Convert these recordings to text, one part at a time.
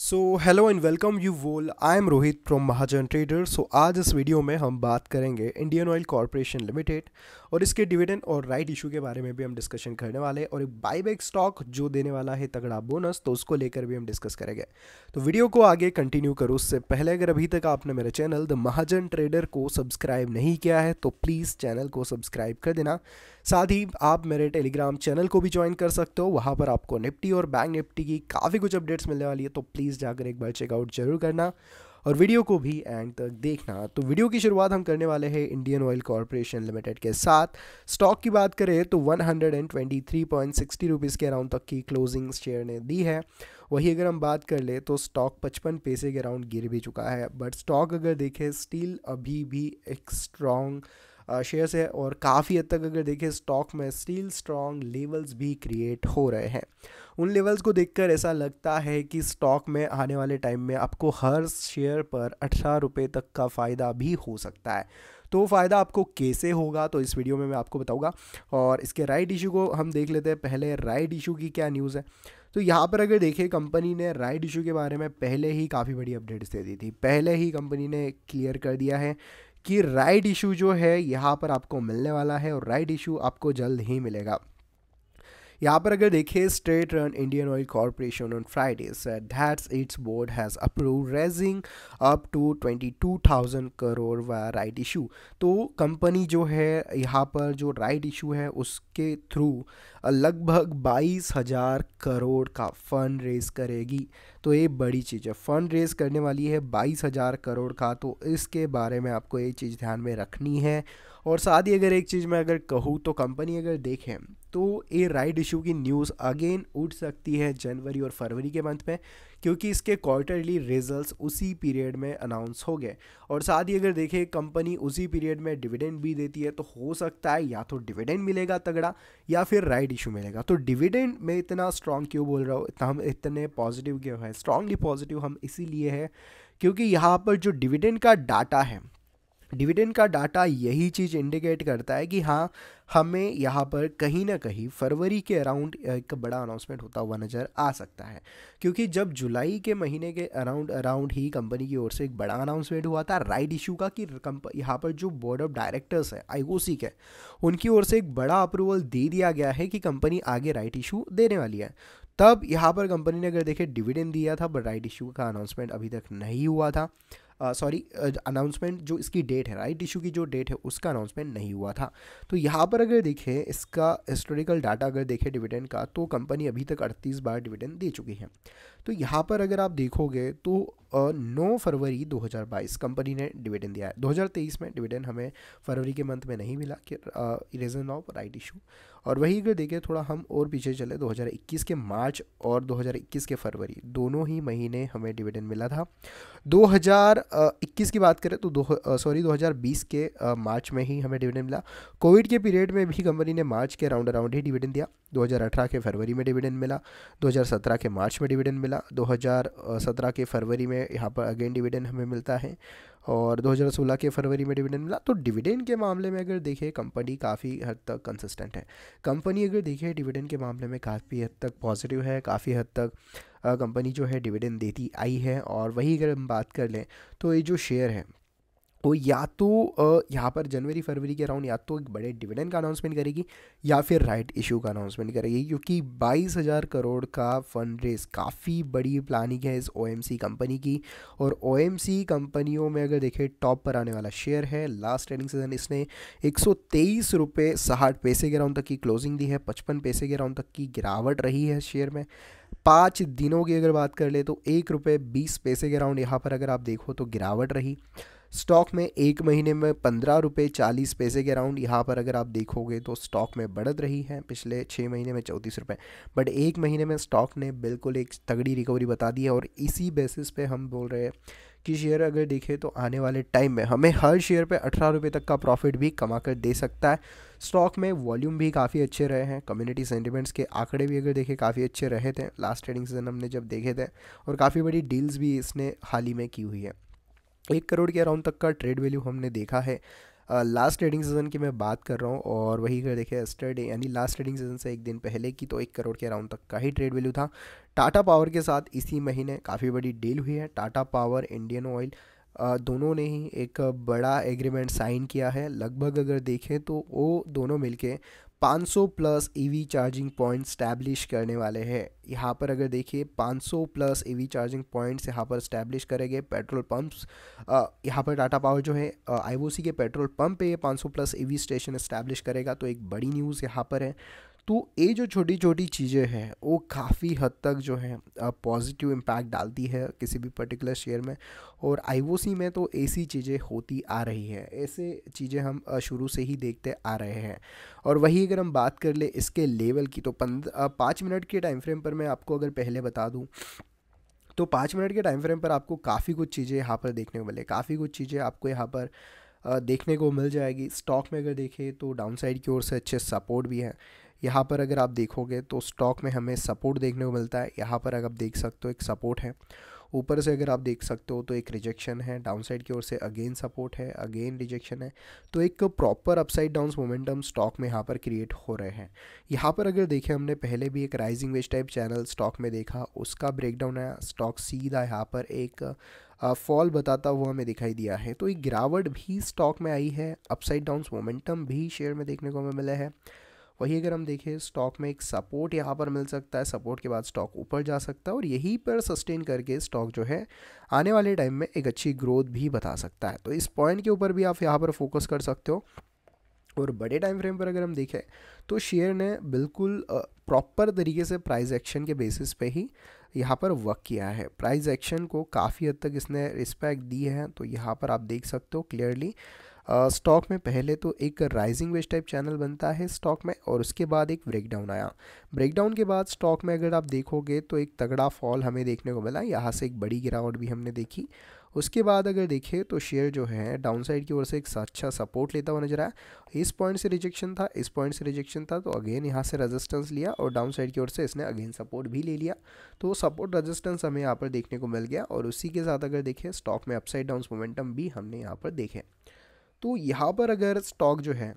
so hello and welcome you all I am Rohit from Mahajan trader so आज इस video में हम बात करेंगे इंडियन ऑयल कॉरपोरेशन लिमिटेड और इसके डिविडेंड और राइट इशू के बारे में भी हम डिस्कशन करने वाले हैं और एक बाईबैक स्टॉक जो देने वाला है तगड़ा बोनस तो उसको लेकर भी हम डिस्कस करेंगे तो वीडियो को आगे कंटिन्यू करो उससे पहले अगर अभी तक आपने मेरे चैनल द महाजन ट्रेडर को सब्सक्राइब नहीं किया है तो प्लीज़ चैनल को सब्सक्राइब कर देना साथ ही आप मेरे टेलीग्राम चैनल को भी ज्वाइन कर सकते हो वहाँ पर आपको निफ्टी और बैंक निफ्टी की काफ़ी कुछ अपडेट्स मिलने वाली है तो प्लीज़ प्लीज़ जाकर एक बार चेकआउट जरूर करना और वीडियो को भी एंड तक देखना तो वीडियो की शुरुआत हम करने वाले हैं इंडियन ऑयल कॉरपोरेशन लिमिटेड के साथ स्टॉक की बात करें तो 123.60 रुपीस के अराउंड तक की क्लोजिंग शेयर ने दी है वही अगर हम बात कर ले तो स्टॉक पचपन पैसे के अराउंड गिर भी चुका है बट स्टॉक अगर देखें स्टील अभी भी एक स्ट्रॉन्ग शेयर्स है और काफ़ी हद तक अगर देखें स्टॉक में स्टील स्ट्रॉन्ग लेवल्स भी क्रिएट हो रहे हैं उन लेवल्स को देखकर ऐसा लगता है कि स्टॉक में आने वाले टाइम में आपको हर शेयर पर अठारह रुपये तक का फ़ायदा भी हो सकता है तो फ़ायदा आपको कैसे होगा तो इस वीडियो में मैं आपको बताऊंगा और इसके राइट इशू को हम देख लेते हैं पहले राइट इशू की क्या न्यूज़ है तो यहाँ पर अगर देखें कंपनी ने राइट इशू के बारे में पहले ही काफ़ी बड़ी अपडेट्स दे दी थी पहले ही कंपनी ने क्लियर कर दिया है कि राइड इशू जो है यहाँ पर आपको मिलने वाला है और राइड इशू आपको जल्द ही मिलेगा यहाँ पर अगर देखिए state run Indian Oil Corporation on Friday that's its board has approve raising up to twenty two thousand crore व राइट इशू तो कंपनी जो है यहाँ पर जो राइट इशू है उसके थ्रू लगभग बाईस हज़ार करोड़ का फंड रेज करेगी तो ये बड़ी चीज़ है फंड रेज करने वाली है बाईस हज़ार करोड़ का तो इसके बारे में आपको ये चीज़ ध्यान में रखनी है और साथ ही अगर एक चीज़ मैं अगर कहूँ तो कंपनी अगर देखें तो ये राइट इशू की न्यूज़ अगेन उठ सकती है जनवरी और फरवरी के मंथ में क्योंकि इसके क्वार्टरली रिजल्ट्स उसी पीरियड में अनाउंस हो गए और साथ ही अगर देखें कंपनी उसी पीरियड में डिविडेंड भी देती है तो हो सकता है या तो डिविडेंड मिलेगा तगड़ा या फिर राइट इशू मिलेगा तो डिविडेंड में इतना स्ट्रांग क्यों बोल रहा हूँ इतना हम इतने पॉजिटिव क्यों है स्ट्रांगली पॉजिटिव हम इसीलिए है क्योंकि यहाँ पर जो डिविडेंड का डाटा है डिविडेंड का डाटा यही चीज़ इंडिकेट करता है कि हाँ हमें यहाँ पर कहीं ना कहीं फरवरी के अराउंड एक बड़ा अनाउंसमेंट होता हुआ नज़र आ सकता है क्योंकि जब जुलाई के महीने के अराउंड अराउंड ही कंपनी की ओर से एक बड़ा अनाउंसमेंट हुआ था राइट इशू का कि यहाँ पर जो बोर्ड ऑफ डायरेक्टर्स है आई के उनकी ओर से एक बड़ा अप्रूवल दे दिया गया है कि कंपनी आगे राइट इशू देने वाली है तब यहाँ पर कंपनी ने अगर देखे डिविडेंड दिया था बट राइट इशू का अनाउंसमेंट अभी तक नहीं हुआ था सॉरी अनाउंसमेंट जो इसकी डेट है राइट इशू की जो डेट है उसका अनाउंसमेंट नहीं हुआ था तो यहाँ पर अगर देखें इसका हिस्टोरिकल डाटा अगर देखें डिविडेंड का तो कंपनी अभी तक अड़तीस बार डिविडेंड दे चुकी है तो यहाँ पर अगर आप देखोगे तो नौ फरवरी 2022 कंपनी ने डिविडेंड दिया है 2023 में डिविडेंड हमें फरवरी के मंथ में नहीं मिला कि रीज़न ऑफ राइट इशू और वही अगर देखें थोड़ा हम और पीछे चले 2021 के मार्च और 2021 के फरवरी दोनों ही महीने हमें डिविडेंड मिला था 2021 की बात करें तो दो सॉरी 2020 के मार्च में ही हमें डिविडेंड मिला कोविड के पीरियड में भी कंपनी ने मार्च के राउंड अराउंड ही डिविडेंड दिया 2018 के फरवरी में डिविडेंड मिला 2017 के मार्च में डिविडेंड मिला 2017 के फरवरी में हमें यहाँ पर अगेन डिविडेंड हमें मिलता है और 2016 के फरवरी में डिविडेंड मिला तो डिविडेंड के मामले में अगर देखें कंपनी काफ़ी हद तक कंसिस्टेंट है कंपनी अगर देखें डिविडेंड के मामले में काफ़ी हद तक पॉजिटिव है काफ़ी हद तक कंपनी जो है डिविडेंड देती आई है और वही अगर हम बात कर लें तो ये जो शेयर है वो तो या तो यहाँ पर जनवरी फरवरी के अराउंड या तो एक बड़े डिविडेंड का अनाउंसमेंट करेगी या फिर राइट इशू का अनाउंसमेंट करेगी क्योंकि बाईस हज़ार करोड़ का फंड रेज काफ़ी बड़ी प्लानिंग है इस ओ कंपनी की और ओ कंपनियों में अगर देखें टॉप पर आने वाला शेयर है लास्ट ट्रेडिंग सीजन इसने एक सौ तेईस रुपये साठ पैसे के अराउंड तक की क्लोजिंग दी है पचपन पैसे के अराउंड तक की गिरावट रही है शेयर में पाँच दिनों की अगर बात कर ले तो एक रुपये बीस पैसे के अराउंड यहाँ पर अगर आप देखो तो गिरावट रही स्टॉक में एक महीने में पंद्रह रुपये चालीस पैसे के अराउंड यहाँ पर अगर आप देखोगे तो स्टॉक में बढ़त रही है पिछले छः महीने में चौंतीस रुपये बट एक महीने में स्टॉक ने बिल्कुल एक तगड़ी रिकवरी बता दी है और इसी बेसिस पे हम बोल रहे हैं कि शेयर अगर देखें तो आने वाले टाइम में हमें हर शेयर पे अठारह रुपये तक का प्रॉफिट भी कमा कर दे सकता है स्टॉक में वॉल्यूम भी काफ़ी अच्छे रहे हैं कम्युनिटी सेंटिमेंट्स के आंकड़े भी अगर देखें काफ़ी अच्छे रहे थे लास्ट ट्रेडिंग सीजन हमने जब देखे थे और काफ़ी बड़ी डील्स भी इसने हाल ही में की हुई है एक करोड़ के अराउंड तक का ट्रेड वैल्यू हमने देखा है लास्ट ट्रेडिंग सीजन की मैं बात कर रहा हूँ और वही अगर देखें एस्टरडे यानी लास्ट ट्रेडिंग सीजन से एक दिन पहले की तो एक करोड़ के अराउंड तक का ही ट्रेड वैल्यू था टाटा पावर के साथ इसी महीने काफ़ी बड़ी डील हुई है टाटा पावर इंडियन ऑयल दोनों ने ही एक बड़ा एग्रीमेंट साइन किया है लगभग अगर देखें तो वो दोनों मिलके 500 plus EV charging point establish करने वाले हैं यहाँ पर अगर देखिए 500 प्लस ईवी चार्जिंग पॉइंट्स यहाँ पर स्टैब्लिश करेंगे पेट्रोल पंप्स यहाँ पर टाटा पावर जो है आईओसी के पेट्रोल पंप पे ये 500 प्लस ईवी स्टेशन स्टैब्लिश करेगा तो एक बड़ी न्यूज़ यहाँ पर है तो ये जो छोटी छोटी चीज़ें हैं वो काफ़ी हद तक जो है पॉजिटिव इम्पैक्ट डालती है किसी भी पर्टिकुलर शेयर में और आई में तो ऐसी चीज़ें होती आ रही है ऐसे चीज़ें हम शुरू से ही देखते आ रहे हैं और वही अगर हम बात कर ले इसके लेवल की तो पंद पाँच मिनट के टाइम फ्रेम पर मैं आपको अगर पहले बता दूँ तो पाँच मिनट के टाइम फ्रेम पर आपको काफ़ी कुछ चीज़ें यहाँ पर देखने को मिले काफ़ी कुछ चीज़ें आपको यहाँ पर देखने को मिल जाएगी स्टॉक में अगर देखें तो डाउनसाइड की ओर से अच्छे सपोर्ट भी हैं यहाँ पर अगर आप देखोगे तो स्टॉक में हमें सपोर्ट देखने को मिलता है यहाँ पर अगर आप देख सकते हो एक सपोर्ट है ऊपर से अगर आप देख सकते हो तो एक रिजेक्शन है डाउनसाइड की ओर से अगेन सपोर्ट है अगेन रिजेक्शन है तो एक proper upside down momentum stock में यहाँ पर क्रिएट हो रहे हैं यहाँ पर अगर देखें हमने पहले भी एक rising wedge type channel stock में देखा उसका ब्रेकडाउन है स्टॉक सीधा यहाँ पर एक फॉल बताता हुआ हमें दिखाई दिया है तो एक गिरावट भी स्टॉक में आई है अपसाइड डाउन मोमेंटम भी शेयर में देखने को हमें मिला है वही अगर हम देखें स्टॉक में एक सपोर्ट यहाँ पर मिल सकता है सपोर्ट के बाद स्टॉक ऊपर जा सकता है और यहीं पर सस्टेन करके स्टॉक जो है आने वाले टाइम में एक अच्छी ग्रोथ भी बता सकता है तो इस पॉइंट के ऊपर भी आप यहाँ पर फोकस कर सकते हो और बड़े टाइम फ्रेम पर अगर हम देखें तो शेयर ने बिल्कुल प्रॉपर तरीके से प्राइस एक्शन के बेसिस पे ही यहाँ पर वर्क किया है प्राइस एक्शन को काफ़ी हद तक इसने रिस्पेक्ट दी है तो यहाँ पर आप देख सकते हो क्लियरली स्टॉक में पहले तो एक राइजिंग वेज टाइप चैनल बनता है स्टॉक में और उसके बाद एक ब्रेकडाउन आया ब्रेकडाउन के बाद स्टॉक में अगर आप देखोगे तो एक तगड़ा फॉल हमें देखने को मिला यहाँ से एक बड़ी गिरावट भी हमने देखी उसके बाद अगर देखें तो शेयर जो है डाउनसाइड की ओर से एक अच्छा सपोर्ट लेता हुआ नजर आया इस पॉइंट से रिजेक्शन था इस पॉइंट से रिजेक्शन था तो अगेन यहाँ से रेजिस्टेंस लिया और डाउनसाइड की ओर से इसने अगेन सपोर्ट भी ले लिया तो सपोर्ट रेजिस्टेंस हमें यहाँ पर देखने को मिल गया और उसी के साथ अगर देखें स्टॉक में अपसाइड डाउन मोमेंटम भी हमने यहाँ पर देखे तो यहाँ पर अगर स्टॉक जो है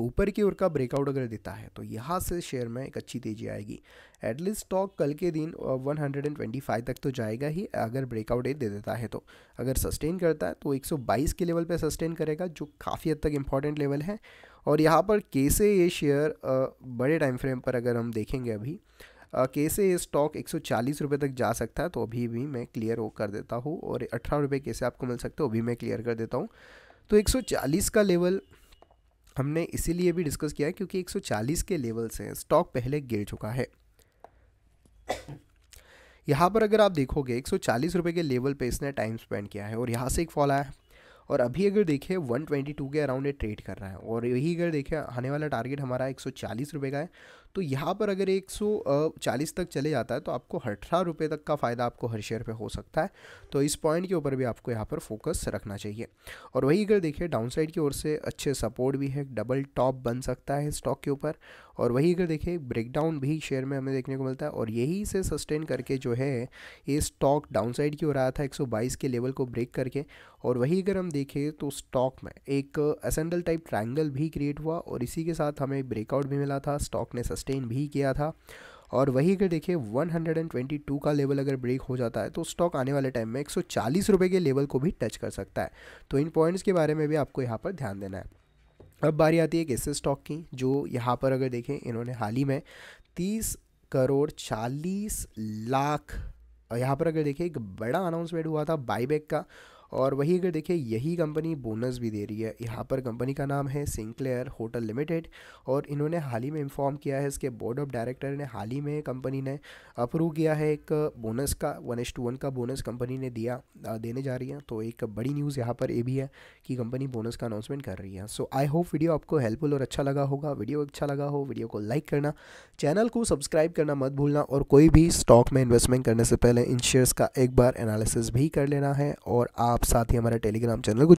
ऊपर की ओर का ब्रेकआउट अगर देता है तो यहाँ से शेयर में एक अच्छी तेज़ी आएगी एटलीस्ट स्टॉक कल के दिन 125 तक तो जाएगा ही अगर ब्रेकआउट दे देता है तो अगर सस्टेन करता है तो 122 के लेवल पे सस्टेन करेगा जो काफ़ी हद तक इम्पॉर्टेंट लेवल है और यहाँ पर कैसे ये शेयर बड़े टाइम फ्रेम पर अगर हम देखेंगे अभी कैसे ये स्टॉक एक सौ तक जा सकता है तो अभी भी मैं क्लियर वो कर देता हूँ और अठारह रुपये कैसे आपको मिल सकता है अभी मैं क्लियर कर देता हूँ तो 140 का लेवल हमने इसीलिए भी डिस्कस किया है क्योंकि 140 के लेवल से स्टॉक पहले गिर चुका है यहाँ पर अगर आप देखोगे एक सौ के लेवल पे इसने टाइम स्पेंड किया है और यहाँ से एक फॉल आया है और अभी अगर देखें 122 के अराउंड ये ट्रेड कर रहा है और यही अगर देखें आने वाला टारगेट हमारा एक सौ का है तो यहाँ पर अगर 140 तक चले जाता है तो आपको अठारह रुपये तक का फ़ायदा आपको हर शेयर पे हो सकता है तो इस पॉइंट के ऊपर भी आपको यहाँ पर फोकस रखना चाहिए और वही अगर देखिए साइड की ओर से अच्छे सपोर्ट भी है डबल टॉप बन सकता है स्टॉक के ऊपर और वही अगर देखिए ब्रेकडाउन भी शेयर में हमें देखने को मिलता है और यही से सस्टेन करके जो है ये स्टॉक डाउनसाइड की ओर आया था 122 के लेवल को ब्रेक करके और वही अगर हम देखें तो स्टॉक में एक असेंडल टाइप ट्रायंगल भी क्रिएट हुआ और इसी के साथ हमें ब्रेकआउट भी मिला था स्टॉक ने सस्टेन सस्टेन भी किया था और वही अगर देखिए 122 का लेवल अगर ब्रेक हो जाता है तो स्टॉक आने वाले टाइम में एक सौ के लेवल को भी टच कर सकता है तो इन पॉइंट्स के बारे में भी आपको यहाँ पर ध्यान देना है अब बारी आती है एक ऐसे स्टॉक की जो यहाँ पर अगर देखें इन्होंने हाल ही में तीस करोड़ चालीस लाख यहाँ पर अगर देखें एक बड़ा अनाउंसमेंट हुआ था बाईबैक का और वही अगर देखिए यही कंपनी बोनस भी दे रही है यहाँ पर कंपनी का नाम है सिंक्लेयर होटल लिमिटेड और इन्होंने हाल ही में इन्फॉर्म किया है इसके बोर्ड ऑफ डायरेक्टर ने हाल ही में कंपनी ने अप्रूव किया है एक बोनस का वन एस टू वन का बोनस कंपनी ने दिया देने जा रही है तो एक बड़ी न्यूज़ यहाँ पर ये भी है कि कंपनी बोनस का अनाउंसमेंट कर रही है सो आई होप वीडियो आपको हेल्पफुल और अच्छा लगा होगा वीडियो अच्छा लगा हो वीडियो को लाइक करना चैनल को सब्सक्राइब करना मत भूलना और कोई भी स्टॉक में इन्वेस्टमेंट करने से पहले इन शेयर्स का एक बार एनालिसिस भी कर लेना है और आप आप साथ ही हमारे टेलीग्राम चैनल को